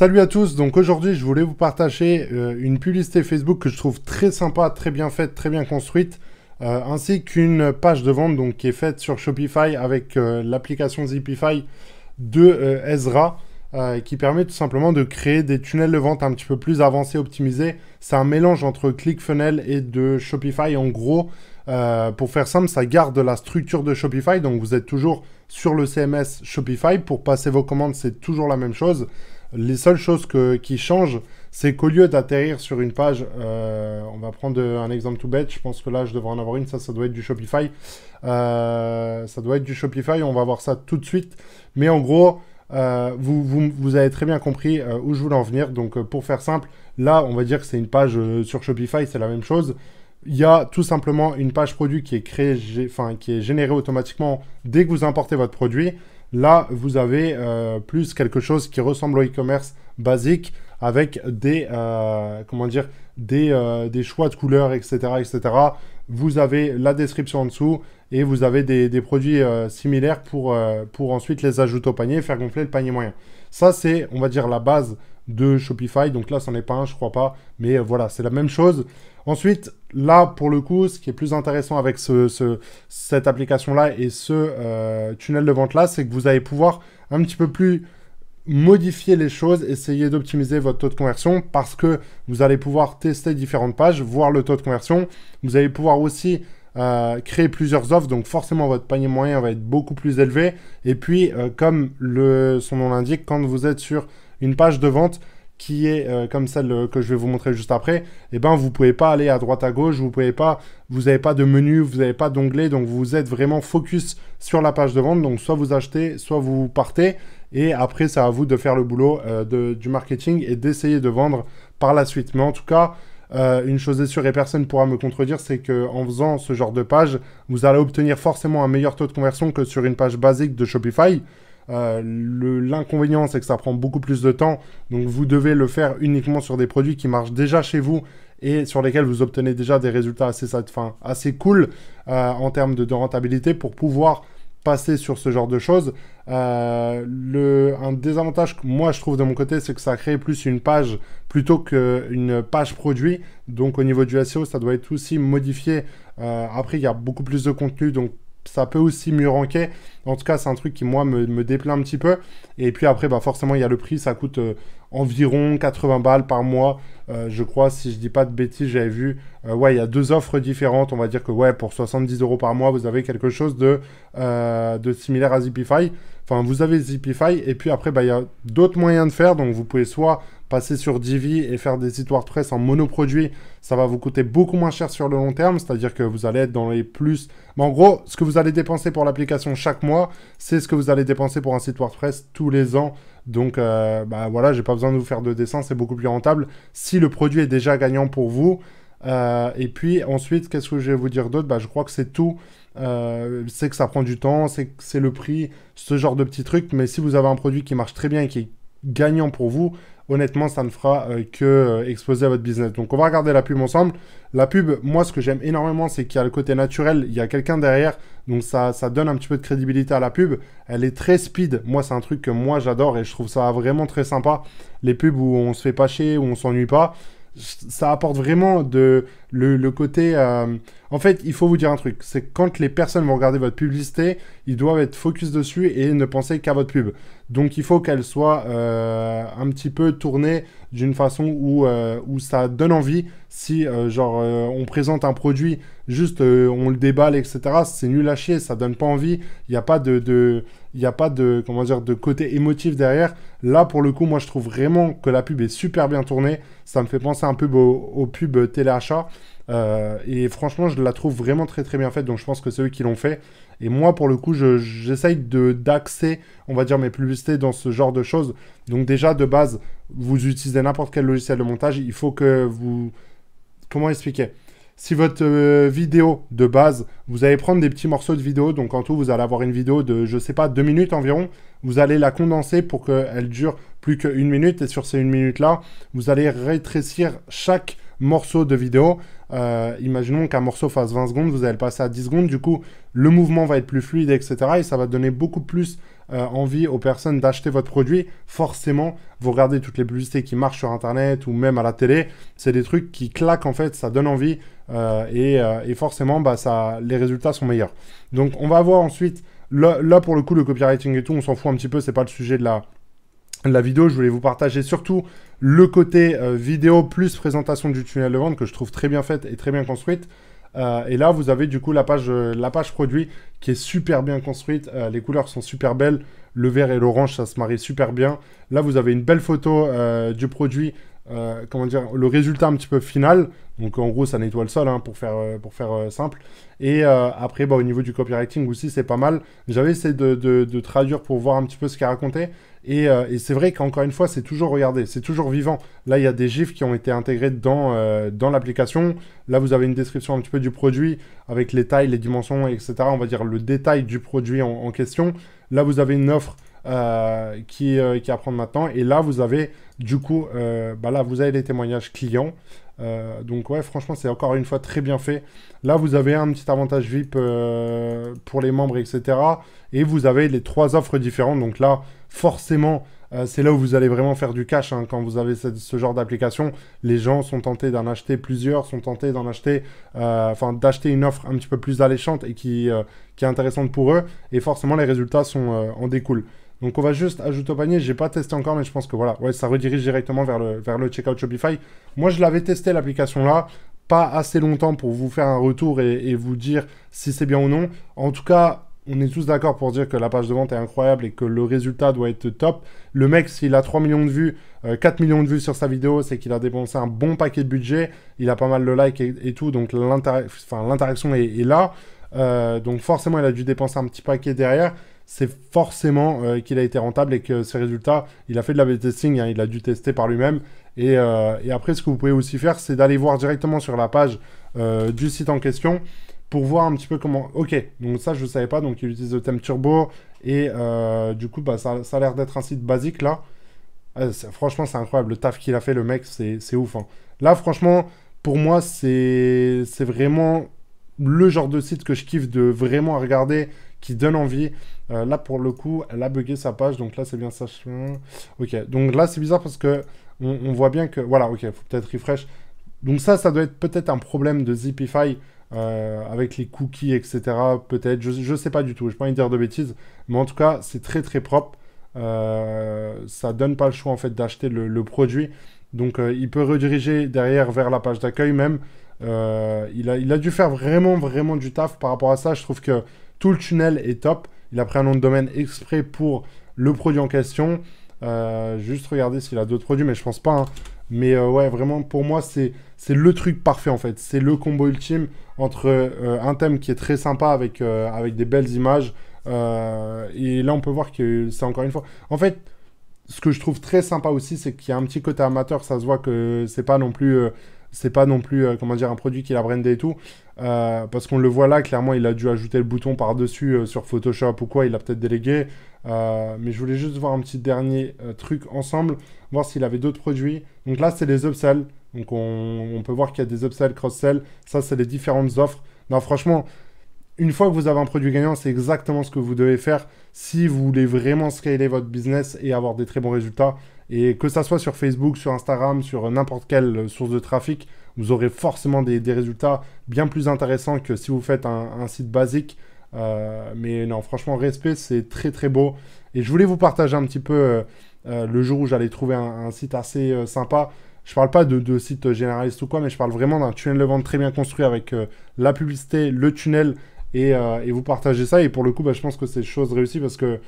Salut à tous, donc aujourd'hui je voulais vous partager euh, une publicité Facebook que je trouve très sympa, très bien faite, très bien construite, euh, ainsi qu'une page de vente donc, qui est faite sur Shopify avec euh, l'application Zipify de Ezra qui permet tout simplement de créer des tunnels de vente un petit peu plus avancés, optimisés. C'est un mélange entre Clickfunnel et de Shopify en gros. pour faire simple, ça garde la structure de Shopify, donc vous êtes toujours sur le CMS Shopify. Pour passer vos commandes, c'est toujours la même chose. Les seules choses qui changent, c'est qu'au lieu d'atterrir sur une page, euh, on va prendre un exemple tout bête, je pense que là je devrais en avoir une, ça ça doit être du Shopify. Euh, ça doit être du Shopify, on va voir ça tout de suite. Mais en gros, euh, vous, vous, vous, avez très bien compris où je voulais en venir. Donc pour faire simple, là on va dire que c'est une page sur Shopify, c'est la même chose. Il y a tout simplement une page produit qui est, créée, enfin, qui est générée automatiquement dès que vous importez votre produit. Là, vous avez euh, plus quelque chose qui ressemble au e-commerce basique avec des, euh, comment dire, euh, des, choix de couleurs, etc., etc. Vous avez la description en dessous et vous avez des, produits similaires pour, ensuite les ajouter au panier faire gonfler le panier moyen. Ça, c'est, on va dire, la base de Shopify. Donc là, ce n'en est pas un, je crois pas. Mais voilà, c'est la même chose. Ensuite, là, pour le coup, ce qui est plus intéressant avec cette application-là et ce euh, tunnel de vente-là, c'est que vous allez pouvoir un petit peu plus modifier les choses, essayer d'optimiser votre taux de conversion parce que vous allez pouvoir tester différentes pages, voir le taux de conversion. Vous allez pouvoir aussi euh, créer plusieurs offres, donc forcément votre panier moyen va être beaucoup plus élevé. Et puis, euh, comme son nom l'indique, quand vous êtes sur une page de vente, qui est euh, comme celle euh, que je vais vous montrer juste après, vous eh ben vous pouvez pas aller à droite à gauche, vous pouvez pas, vous n'avez pas de menu, vous n'avez pas d'onglet, donc vous êtes vraiment focus sur la page de vente. Donc soit vous achetez, soit vous partez, et après c'est à vous de faire le boulot euh, du marketing et d'essayer de vendre par la suite. Mais en tout cas, une chose est sûre et personne ne pourra me contredire, c'est qu'en faisant ce genre de page, vous allez obtenir forcément un meilleur taux de conversion que sur une page basique de Shopify. Euh, l'inconvénient, c'est que ça prend beaucoup plus de temps. Donc, vous devez le faire uniquement sur des produits qui marchent déjà chez vous et sur lesquels vous obtenez déjà des résultats assez, assez cool euh, en termes de, rentabilité pour pouvoir passer sur ce genre de choses. Euh, le, un désavantage que moi je trouve de mon côté, c'est que ça crée plus une page plutôt qu'une page produit. Donc au niveau du SEO, ça doit être aussi modifié. après, il y a beaucoup plus de contenu, donc ça peut aussi mieux ranker. En tout cas, c'est un truc qui, moi, me, déplaît un petit peu. Et puis après, bah, forcément, il y a le prix. Ça coûte euh, environ 80 balles par mois. Euh, je crois, si je dis pas de bêtises, j'avais vu. Euh, ouais, il y a deux offres différentes. On va dire que, ouais, pour 70 euros par mois, vous avez quelque chose de, de similaire à Zipify. Enfin, vous avez Zipify. Et puis après, bah, il y a d'autres moyens de faire. Donc, vous pouvez soit passer sur Divi et faire des sites WordPress en monoproduit. Ça va vous coûter beaucoup moins cher sur le long terme. C'est-à-dire que vous allez être dans les plus. Mais en gros, ce que vous allez dépenser pour l'application chaque mois, c'est ce que vous allez dépenser pour un site WordPress tous les ans. Donc, euh, bah, voilà, j'ai pas besoin de vous faire de dessin. C'est beaucoup plus rentable si le produit est déjà gagnant pour vous. Euh, et puis ensuite, qu'est-ce que je vais vous dire d'autre bah, Je crois que c'est tout c'est euh, que ça prend du temps, c'est que c'est le prix, ce genre de petits trucs. Mais si vous avez un produit qui marche très bien et qui est gagnant pour vous, honnêtement, ça ne fera euh, que euh, exploser votre business. Donc, on va regarder la pub ensemble. La pub, moi, ce que j'aime énormément, c'est qu'il y a le côté naturel, il y a quelqu'un derrière, donc ça, ça donne un petit peu de crédibilité à la pub. Elle est très speed. Moi, c'est un truc que moi, j'adore et je trouve ça vraiment très sympa. Les pubs où on se fait pas chier, où on s'ennuie pas ça apporte vraiment de, le, côté... Euh, en fait, il faut vous dire un truc, c'est quand les personnes vont regarder votre publicité, ils doivent être focus dessus et ne penser qu'à votre pub. Donc il faut qu'elle soit euh, un petit peu tournée d'une façon où, euh, où ça donne envie si, euh, genre, euh, on présente un produit, juste euh, on le déballe, etc., c'est nul à chier, ça donne pas envie. Il n'y a pas de. a pas de, dire, de côté émotif derrière. Là, pour le coup, moi, je trouve vraiment que la pub est super bien tournée. Ça me fait penser un peu au, pub pubs téléachat. et franchement, je la trouve vraiment très très bien faite. Donc, je pense que c'est eux qui l'ont fait. Et moi, pour le coup, j'essaye de d'axer, on va dire, mes publicités dans ce genre de choses. Donc, déjà, de base, vous utilisez n'importe quel logiciel de montage. Il faut que vous comment expliquer si votre euh, vidéo de base, vous allez prendre des petits morceaux de vidéo, donc en tout, vous allez avoir une vidéo de, je sais pas, deux minutes environ, vous allez la condenser pour qu'elle dure plus qu'une minute, et sur ces une minute-là, vous allez rétrécir chaque morceau de vidéo. Euh, imaginons qu'un morceau fasse 20 secondes, vous allez passer à 10 secondes, du coup, le mouvement va être plus fluide, etc., et ça va donner beaucoup plus euh, envie aux personnes d'acheter votre produit, forcément, vous regardez toutes les publicités qui marchent sur Internet ou même à la télé, c'est des trucs qui claquent en fait, ça donne envie euh, euh, et, forcément, bah, ça, les résultats sont meilleurs. Donc, on va voir ensuite, là, pour le coup, le copywriting et tout, on s'en fout un petit peu, c'est pas le sujet de la, la vidéo, je voulais vous partager surtout le côté vidéo plus présentation du tunnel de vente que je trouve très bien faite et très bien construite. Euh, et là, vous avez du coup la page, euh, la page produit qui est super bien construite. Euh, les couleurs sont super belles. Le vert et l'orange, ça se marie super bien. Là, vous avez une belle photo du produit. comment dire, le résultat un petit peu final. Donc en gros, ça nettoie le sol hein, pour faire, pour faire simple. Et après, bah, au niveau du copywriting aussi, c'est pas mal. J'avais essayé de, de, de, traduire pour voir un petit peu ce qu'il racontait. Euh, et, c'est vrai qu'encore une fois, c'est toujours regardé, c'est toujours vivant. Là, il y a des gifs qui ont été intégrés dans, euh, dans l'application. Là, vous avez une description un petit peu du produit avec les tailles, les dimensions, etc. On va dire le détail du produit en, question. Là, vous avez une offre euh, qui, qui, est à prendre maintenant. Et là, vous avez du coup, bah là, vous avez les témoignages clients. Euh, donc ouais, franchement, c'est encore une fois très bien fait. Là, vous avez un petit avantage VIP euh, pour les membres, etc. Et vous avez les trois offres différentes. Donc là, forcément, euh, c'est là où vous allez vraiment faire du cash. Hein, quand vous avez ce, genre d'application, les gens sont tentés d'en acheter plusieurs, sont tentés d'en acheter, d'acheter une offre un petit peu plus alléchante et qui, qui est intéressante pour eux. Et forcément, les résultats sont, en découlent. Donc on va juste ajouter au panier. J'ai pas testé encore, mais je pense que voilà, ouais, ça redirige directement vers le, vers le checkout Shopify. Moi, je l'avais testé l'application là, pas assez longtemps pour vous faire un retour et, vous dire si c'est bien ou non. En tout cas, on est tous d'accord pour dire que la page de vente est incroyable et que le résultat doit être top. Le mec, s'il a 3 millions de vues, 4 euh, millions de vues sur sa vidéo, c'est qu'il a dépensé un bon paquet de budget, il a pas mal de likes et, tout, donc l'interaction est, là. Euh, donc forcément, il a dû dépenser un petit paquet derrière c'est forcément euh, qu'il a été rentable et que ses résultats, il a fait de la testing, hein, il a dû tester par lui-même. Euh, et, après, ce que vous pouvez aussi faire, c'est d'aller voir directement sur la page euh, du site en question pour voir un petit peu comment... Ok, donc ça, je ne savais pas, donc il utilise le thème turbo, et du coup, bah, ça, a l'air d'être un site basique, là. franchement, c'est incroyable, le taf qu'il a fait, le mec, c'est ouf. Hein. Là, franchement, pour moi, c'est vraiment le genre de site que je kiffe de vraiment regarder qui donne envie. Euh, là, pour le coup, elle a bugué sa page. Donc là, c'est bien ça. Ok. Donc là, c'est bizarre parce que on, voit bien que. Voilà, ok, faut peut-être refresh. Donc ça, ça doit être peut-être un problème de Zipify. Euh, avec les cookies, etc. Peut-être, je ne sais pas du tout, je pas envie de dire de bêtises, mais en tout cas, c'est très très propre. Euh, ça donne pas le choix en fait d'acheter le, produit. Donc euh, il peut rediriger derrière vers la page d'accueil même. il, a, il, a, dû faire vraiment vraiment du taf par rapport à ça. Je trouve que tout le tunnel est top. Il a pris un nom de domaine exprès pour le produit en question. Euh, juste regarder s'il a d'autres produits, mais je pense pas. Hein. Mais euh, ouais, vraiment, pour moi, c'est le truc parfait en fait. C'est le combo ultime entre euh, un thème qui est très sympa avec, avec des belles images. et là, on peut voir que c'est encore une fois. En fait, ce que je trouve très sympa aussi, c'est qu'il y a un petit côté amateur. Ça se voit que c'est pas non plus c'est pas non plus, euh, comment dire, un produit qu'il a brandé et tout. Euh, parce qu'on le voit là, clairement, il a dû ajouter le bouton par-dessus euh, sur Photoshop ou quoi, il a peut-être délégué. mais je voulais juste voir un petit dernier truc ensemble, voir s'il avait d'autres produits. Donc là, c'est les upsells. Donc on, on peut voir qu'il y a des upsells, cross-sells. Ça, c'est les différentes offres. Non, franchement, une fois que vous avez un produit gagnant, c'est exactement ce que vous devez faire si vous voulez vraiment scaler votre business et avoir des très bons résultats. Et que ça soit sur Facebook, sur Instagram, sur n'importe quelle source de trafic, vous aurez forcément des, résultats bien plus intéressants que si vous faites un, site basique. Euh, mais non, franchement, respect, c'est très très beau. Et je voulais vous partager un petit peu euh, euh, le jour où j'allais trouver un, site assez sympa. Je parle pas de, de, site généraliste ou quoi, mais je parle vraiment d'un tunnel de vente très bien construit avec la publicité, le tunnel et, et, vous partagez ça. Et pour le coup, bah, je pense que c'est chose réussie parce que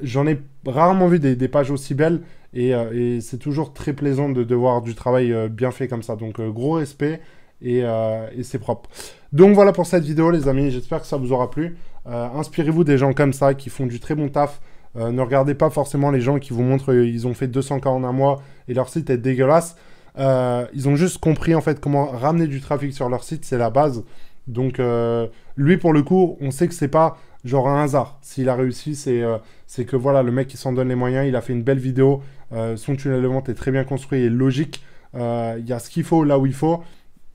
j'en ai rarement vu des, pages aussi belles euh, et, c'est toujours très plaisant de, voir du travail euh, bien fait comme ça. Donc euh, gros respect et, c'est propre. Donc voilà pour cette vidéo les amis, j'espère que ça vous aura plu. Inspirez-vous des gens comme ça qui font du très bon taf. ne regardez pas forcément les gens qui vous montrent qu'ils ont fait 240 un mois et leur site est dégueulasse. ils ont juste compris en fait comment ramener du trafic sur leur site, c'est la base. Donc lui pour le coup, on sait que c'est pas genre un hasard. S'il a réussi, euh, c'est que voilà, le mec, il s'en donne les moyens, il a fait une belle vidéo, euh, son tunnel de vente est très bien construit et logique, euh, il y a ce qu'il faut là où il faut.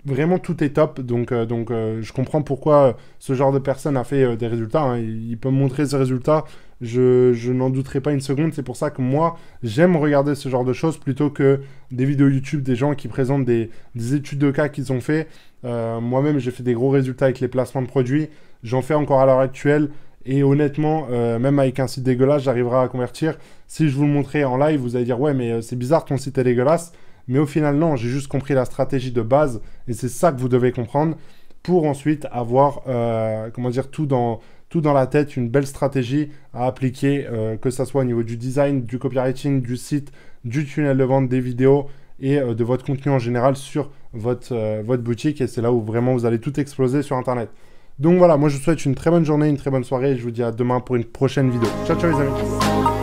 Vraiment, tout est top, donc, donc je comprends pourquoi ce genre de personne a fait des résultats. Hein. Il, peut montrer ses résultats, je, n'en douterai pas une seconde. C'est pour ça que moi, j'aime regarder ce genre de choses plutôt que des vidéos YouTube des gens qui présentent des, des études de cas qu'ils ont fait. Moi-même, j'ai fait des gros résultats avec les placements de produits. J'en fais encore à l'heure actuelle. Et honnêtement, euh, même avec un site dégueulasse, j'arriverai à convertir. Si je vous le montrais en live, vous allez dire Ouais, mais euh, c'est bizarre, ton site est dégueulasse. Mais au final, non, j'ai juste compris la stratégie de base. Et c'est ça que vous devez comprendre pour ensuite avoir, euh, comment dire, tout dans, tout dans la tête, une belle stratégie à appliquer, que ce soit au niveau du design, du copywriting, du site, du tunnel de vente, des vidéos et de votre contenu en général sur votre, votre boutique. Et c'est là où vraiment vous allez tout exploser sur Internet. Donc voilà, moi je vous souhaite une très bonne journée, une très bonne soirée et je vous dis à demain pour une prochaine vidéo. Ciao ciao les amis